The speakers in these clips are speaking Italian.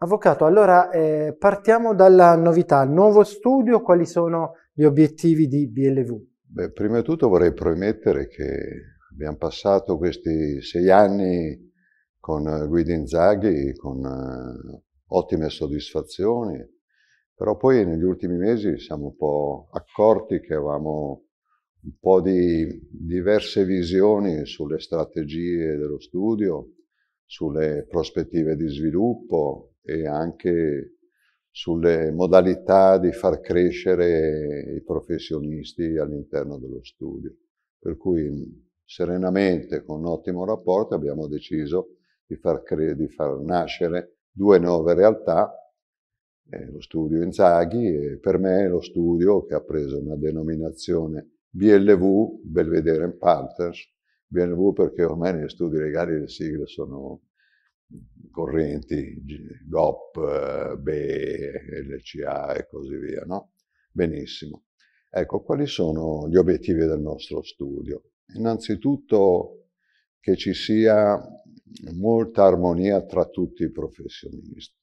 Avvocato, allora eh, partiamo dalla novità. Nuovo studio, quali sono gli obiettivi di BLV? Beh, prima di tutto vorrei premettere che abbiamo passato questi sei anni con Guido Inzaghi, con eh, ottime soddisfazioni, però poi negli ultimi mesi siamo un po' accorti che avevamo un po' di diverse visioni sulle strategie dello studio, sulle prospettive di sviluppo, e anche sulle modalità di far crescere i professionisti all'interno dello studio. Per cui serenamente, con un ottimo rapporto, abbiamo deciso di far, di far nascere due nuove realtà, eh, lo studio Inzaghi e per me lo studio che ha preso una denominazione BLV, Belvedere and Partners, BLV perché ormai negli studi legali le sigle sono correnti, GOP, eh, BE, LCA e così via, no? Benissimo. Ecco, quali sono gli obiettivi del nostro studio? Innanzitutto che ci sia molta armonia tra tutti i professionisti,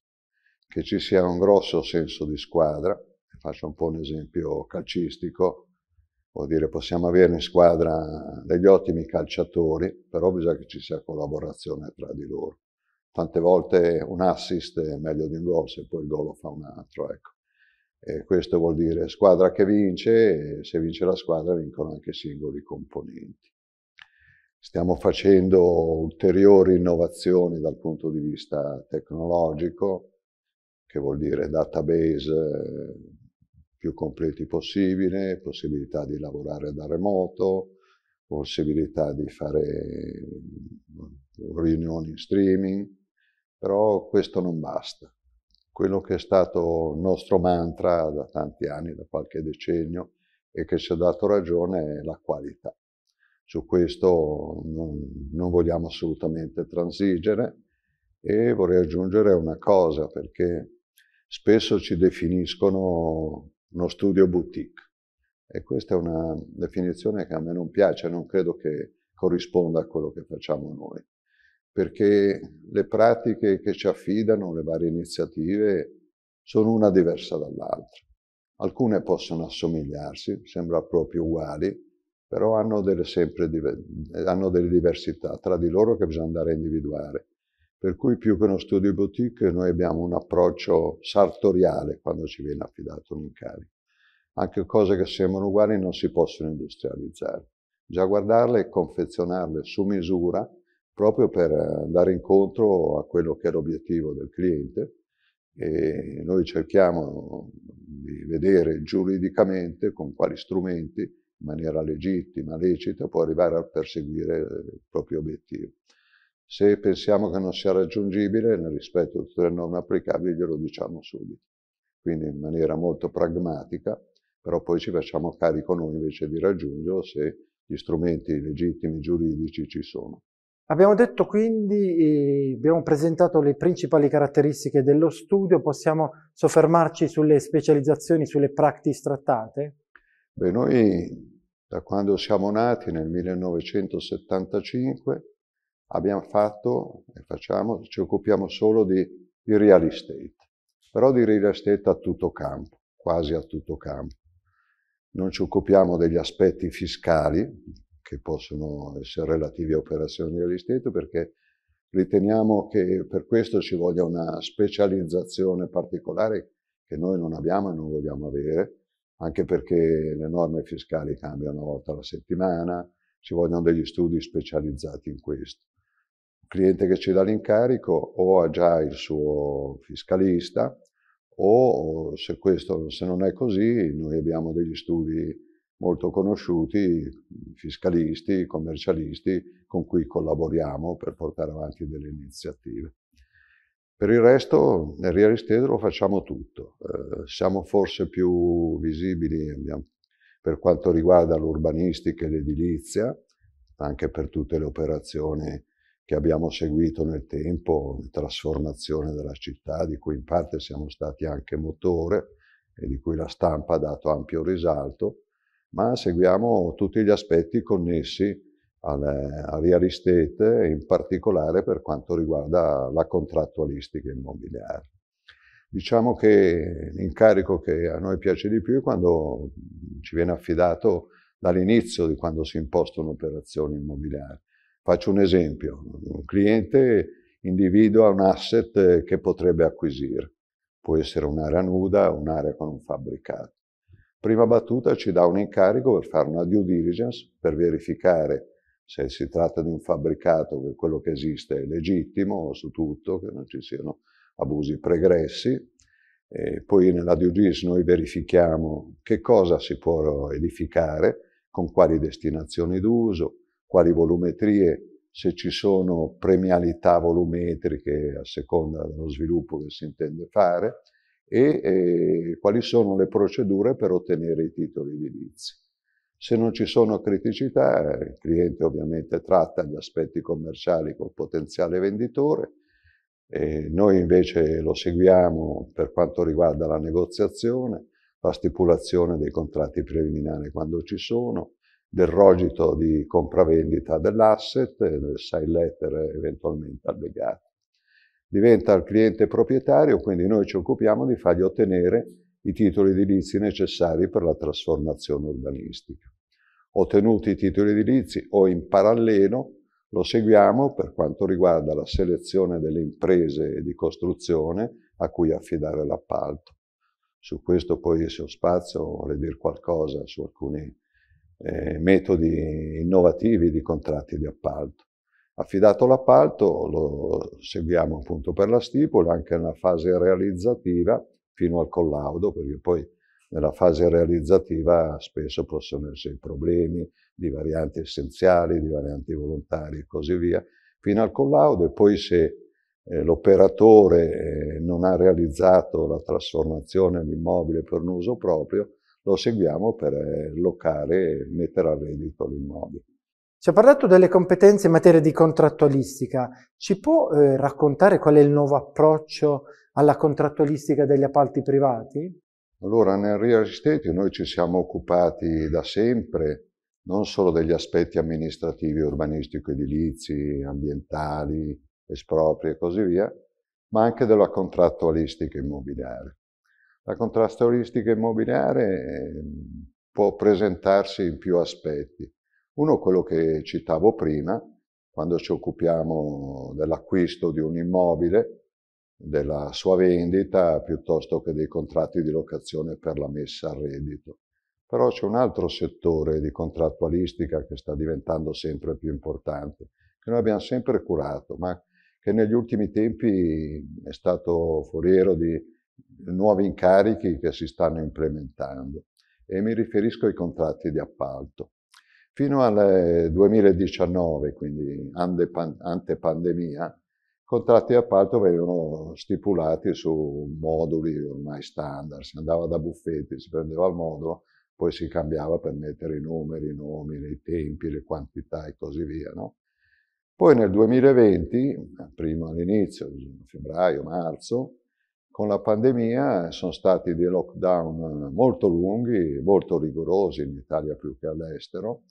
che ci sia un grosso senso di squadra, faccio un po' un esempio calcistico, vuol dire possiamo avere in squadra degli ottimi calciatori, però bisogna che ci sia collaborazione tra di loro tante volte un assist è meglio di un gol se poi il gol lo fa un altro. Ecco. questo vuol dire squadra che vince, e se vince la squadra vincono anche i singoli componenti. Stiamo facendo ulteriori innovazioni dal punto di vista tecnologico, che vuol dire database eh, più completi possibile, possibilità di lavorare da remoto, possibilità di fare mm, riunioni in streaming, però questo non basta. Quello che è stato il nostro mantra da tanti anni, da qualche decennio, e che ci ha dato ragione è la qualità. Su questo non, non vogliamo assolutamente transigere e vorrei aggiungere una cosa perché spesso ci definiscono uno studio boutique e questa è una definizione che a me non piace, non credo che corrisponda a quello che facciamo noi perché le pratiche che ci affidano, le varie iniziative, sono una diversa dall'altra. Alcune possono assomigliarsi, sembra proprio uguali, però hanno delle, hanno delle diversità tra di loro che bisogna andare a individuare. Per cui più che uno studio boutique noi abbiamo un approccio sartoriale quando ci viene affidato un incarico. Anche cose che sembrano uguali non si possono industrializzare. Già guardarle e confezionarle su misura proprio per andare incontro a quello che è l'obiettivo del cliente e noi cerchiamo di vedere giuridicamente con quali strumenti, in maniera legittima, lecita, può arrivare a perseguire il proprio obiettivo. Se pensiamo che non sia raggiungibile, nel rispetto di tutte le norme applicabili, glielo diciamo subito. Quindi in maniera molto pragmatica, però poi ci facciamo carico noi invece di raggiungerlo se gli strumenti legittimi giuridici ci sono. Abbiamo detto quindi, eh, abbiamo presentato le principali caratteristiche dello studio, possiamo soffermarci sulle specializzazioni, sulle practice trattate? Beh, noi da quando siamo nati nel 1975 abbiamo fatto e facciamo, ci occupiamo solo di, di real estate, però di real estate a tutto campo, quasi a tutto campo. Non ci occupiamo degli aspetti fiscali, che possono essere relativi a operazioni dell'Istretto perché riteniamo che per questo ci voglia una specializzazione particolare che noi non abbiamo e non vogliamo avere, anche perché le norme fiscali cambiano una volta alla settimana, ci vogliono degli studi specializzati in questo. Il cliente che ci dà l'incarico o ha già il suo fiscalista o se, questo, se non è così noi abbiamo degli studi molto conosciuti, fiscalisti, commercialisti, con cui collaboriamo per portare avanti delle iniziative. Per il resto, nel Riere Stedro facciamo tutto. Eh, siamo forse più visibili abbiamo, per quanto riguarda l'urbanistica e l'edilizia, anche per tutte le operazioni che abbiamo seguito nel tempo, la trasformazione della città, di cui in parte siamo stati anche motore e di cui la stampa ha dato ampio risalto, ma seguiamo tutti gli aspetti connessi alle Aristete, in particolare per quanto riguarda la contrattualistica immobiliare. Diciamo che l'incarico che a noi piace di più è quando ci viene affidato dall'inizio di quando si impostano operazioni immobiliari. Faccio un esempio, un cliente individua un asset che potrebbe acquisire, può essere un'area nuda, un'area con un fabbricato prima battuta ci dà un incarico per fare una due diligence, per verificare se si tratta di un fabbricato che quello che esiste è legittimo su tutto, che non ci siano abusi pregressi. E poi nella due diligence noi verifichiamo che cosa si può edificare, con quali destinazioni d'uso, quali volumetrie, se ci sono premialità volumetriche a seconda dello sviluppo che si intende fare, e eh, quali sono le procedure per ottenere i titoli edilizi. Se non ci sono criticità, eh, il cliente ovviamente tratta gli aspetti commerciali col potenziale venditore, e noi invece lo seguiamo per quanto riguarda la negoziazione, la stipulazione dei contratti preliminari quando ci sono, del rogito di compravendita dell'asset, del side letter eventualmente allegato diventa il cliente proprietario, quindi noi ci occupiamo di fargli ottenere i titoli edilizi necessari per la trasformazione urbanistica. Ottenuti i titoli edilizi o in parallelo lo seguiamo per quanto riguarda la selezione delle imprese di costruzione a cui affidare l'appalto. Su questo poi se ho spazio vorrei dire qualcosa su alcuni eh, metodi innovativi di contratti di appalto. Affidato l'appalto, lo seguiamo appunto per la stipula, anche nella fase realizzativa fino al collaudo, perché poi nella fase realizzativa spesso possono esserci problemi di varianti essenziali, di varianti volontarie e così via, fino al collaudo e poi se eh, l'operatore eh, non ha realizzato la trasformazione dell'immobile per un uso proprio, lo seguiamo per eh, locare e mettere a reddito l'immobile. Ci ha parlato delle competenze in materia di contrattualistica. Ci può eh, raccontare qual è il nuovo approccio alla contrattualistica degli appalti privati? Allora, nel real estate noi ci siamo occupati da sempre non solo degli aspetti amministrativi, urbanistico, edilizi, ambientali, espropri e così via, ma anche della contrattualistica immobiliare. La contrattualistica immobiliare eh, può presentarsi in più aspetti. Uno è quello che citavo prima, quando ci occupiamo dell'acquisto di un immobile, della sua vendita, piuttosto che dei contratti di locazione per la messa a reddito. Però c'è un altro settore di contrattualistica che sta diventando sempre più importante, che noi abbiamo sempre curato, ma che negli ultimi tempi è stato foriero di nuovi incarichi che si stanno implementando. E mi riferisco ai contratti di appalto. Fino al 2019, eh, quindi ante, antepandemia, contratti di appalto venivano stipulati su moduli ormai standard, si andava da buffetti, si prendeva il modulo, poi si cambiava per mettere i numeri, i nomi, i tempi, le quantità e così via. No? Poi nel 2020, prima all'inizio, febbraio, marzo, con la pandemia sono stati dei lockdown molto lunghi, molto rigorosi in Italia più che all'estero,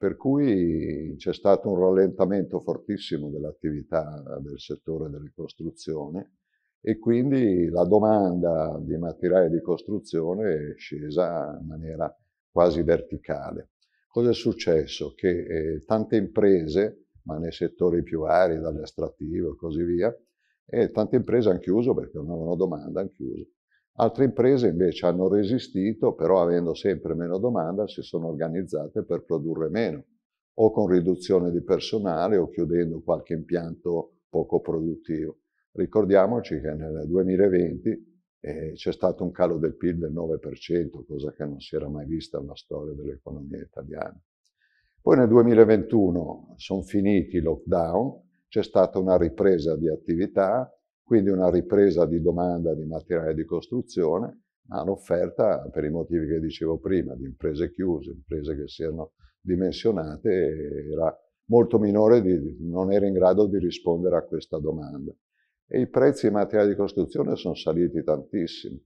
per cui c'è stato un rallentamento fortissimo dell'attività del settore delle costruzioni e quindi la domanda di materiale di costruzione è scesa in maniera quasi verticale. Cosa è successo? Che eh, tante imprese, ma nei settori più vari, dall'estrattivo e così via, e eh, tante imprese hanno chiuso perché non avevano domanda, hanno chiuso. Altre imprese invece hanno resistito, però avendo sempre meno domanda si sono organizzate per produrre meno, o con riduzione di personale o chiudendo qualche impianto poco produttivo. Ricordiamoci che nel 2020 eh, c'è stato un calo del PIL del 9%, cosa che non si era mai vista nella storia dell'economia italiana. Poi nel 2021 sono finiti i lockdown, c'è stata una ripresa di attività, quindi una ripresa di domanda di materiale di costruzione, ma l'offerta, per i motivi che dicevo prima, di imprese chiuse, imprese che si erano dimensionate, era molto minore, di, non era in grado di rispondere a questa domanda. E i prezzi dei materiali di costruzione sono saliti tantissimo.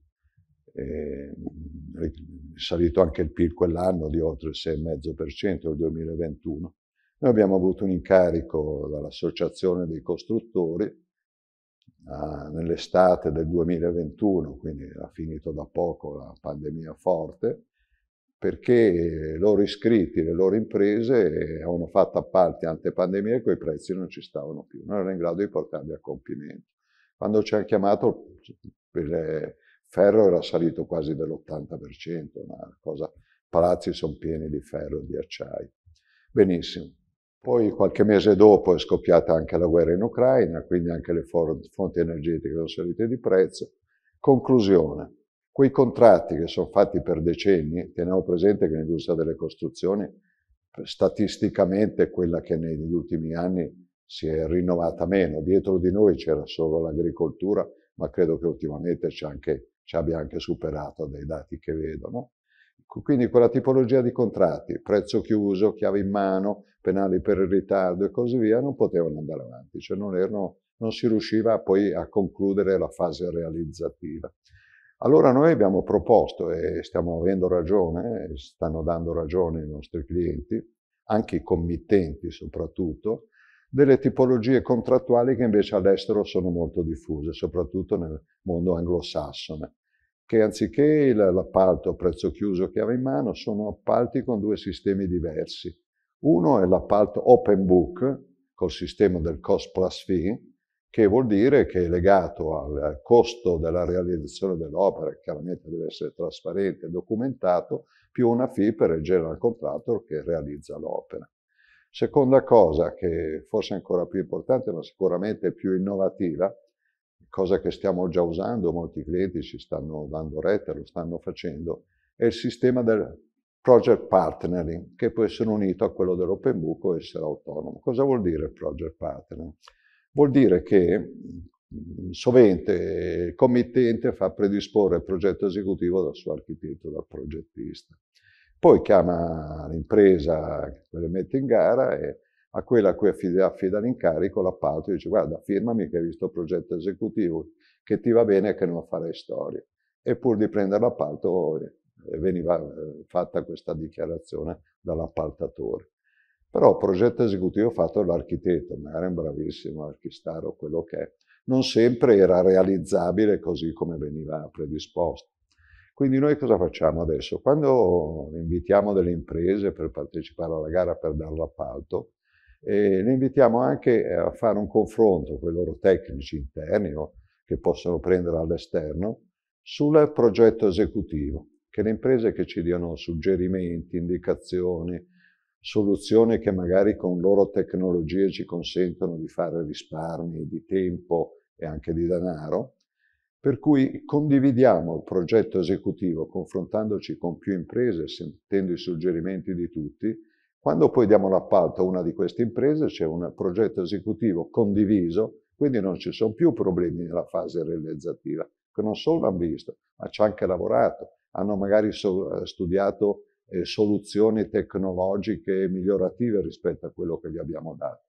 E, ehm, è salito anche il PIL quell'anno di oltre il 6,5% nel 2021. Noi abbiamo avuto un incarico dall'Associazione dei Costruttori nell'estate del 2021, quindi ha finito da poco la pandemia forte, perché i loro iscritti, le loro imprese avevano fatto appalti ante pandemia e quei prezzi non ci stavano più, non erano in grado di portarli a compimento. Quando ci hanno chiamato il ferro era salito quasi dell'80%, una cosa, palazzi sono pieni di ferro, di acciaio. Benissimo. Poi qualche mese dopo è scoppiata anche la guerra in Ucraina, quindi anche le fonti energetiche sono salite di prezzo. Conclusione, quei contratti che sono fatti per decenni, teniamo presente che l'industria delle costruzioni statisticamente è quella che negli ultimi anni si è rinnovata meno, dietro di noi c'era solo l'agricoltura, ma credo che ultimamente ci, abbia anche superato dai dati che vedo. No? Quindi quella tipologia di contratti, prezzo chiuso, chiave in mano, penali per il ritardo e così via, non potevano andare avanti, cioè non, erano, non si riusciva poi a concludere la fase realizzativa. Allora noi abbiamo proposto, e stiamo avendo ragione, stanno dando ragione i nostri clienti, anche i committenti soprattutto, delle tipologie contrattuali che invece all'estero sono molto diffuse, soprattutto nel mondo anglosassone che anziché l'appalto a prezzo chiuso che aveva in mano, sono appalti con due sistemi diversi. Uno è l'appalto open book, col sistema del cost plus fee, che vuol dire che è legato al costo della realizzazione dell'opera, che chiaramente deve essere trasparente e documentato, più una fee per il general contractor che realizza l'opera. Seconda cosa, che forse è ancora più importante, ma sicuramente più innovativa, cosa che stiamo già usando, molti clienti ci stanno dando retta, lo stanno facendo, è il sistema del project partnering, che può essere unito a quello dell'open book o essere autonomo. Cosa vuol dire il project partnering? Vuol dire che sovente il committente fa predisporre il progetto esecutivo dal suo architetto, dal progettista. Poi chiama l'impresa che le mette in gara e a quella a cui affida, l'incarico, l'appalto, dice guarda firmami che hai visto il progetto esecutivo, che ti va bene e che non farei storia. E pur di prendere l'appalto eh, veniva eh, fatta questa dichiarazione dall'appaltatore. Però il progetto esecutivo fatto dall'architetto, ma era un bravissimo archistaro, quello che è, non sempre era realizzabile così come veniva predisposto. Quindi noi cosa facciamo adesso? Quando invitiamo delle imprese per partecipare alla gara per dare l'appalto, e li invitiamo anche eh, a fare un confronto con i loro tecnici interni o che possono prendere all'esterno sul progetto esecutivo, che le imprese che ci diano suggerimenti, indicazioni, soluzioni che magari con loro tecnologie ci consentono di fare risparmi di tempo e anche di denaro, per cui condividiamo il progetto esecutivo confrontandoci con più imprese, sentendo i suggerimenti di tutti, quando poi diamo l'appalto a una di queste imprese c'è un progetto esecutivo condiviso, quindi non ci sono più problemi nella fase realizzativa, che non solo hanno visto, ma ci hanno anche lavorato, hanno magari so eh, studiato eh, soluzioni tecnologiche migliorative rispetto a quello che gli abbiamo dato.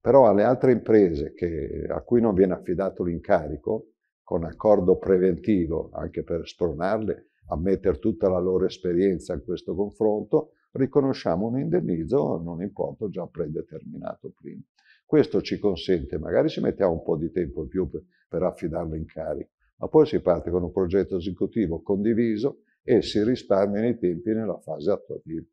Però alle altre imprese che, a cui non viene affidato l'incarico, con accordo preventivo, anche per spronarle a mettere tutta la loro esperienza in questo confronto, riconosciamo un indennizzo non un importo già predeterminato prima. Questo ci consente, magari ci mettiamo un po' di tempo in più per, per affidarlo in ma poi si parte con un progetto esecutivo condiviso e si risparmiano i tempi nella fase attuativa.